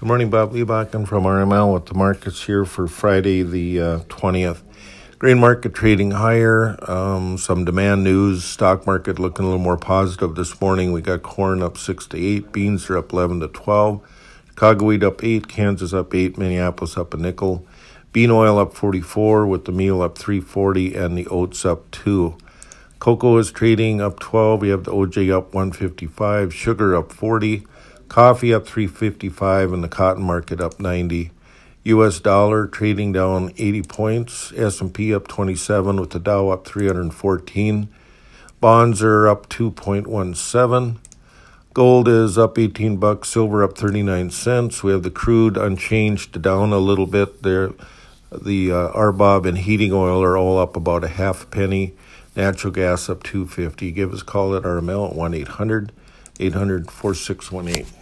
Good morning, Bob Liebach. from RML with the markets here for Friday, the uh, 20th. Grain market trading higher. Um, some demand news. Stock market looking a little more positive this morning. We got corn up 6 to 8. Beans are up 11 to 12. Chicago wheat up 8. Kansas up 8. Minneapolis up a nickel. Bean oil up 44 with the meal up 340 and the oats up 2. Cocoa is trading up 12. We have the OJ up 155. Sugar up 40. Coffee up 355 and the cotton market up 90. US dollar trading down 80 points, S&P up 27 with the Dow up 314. Bonds are up 2.17. Gold is up 18 bucks, silver up 39 cents. We have the crude unchanged down a little bit there. The uh, RBOB and heating oil are all up about a half penny. Natural gas up 250. Give us a call at RML at 1 800 800 4618.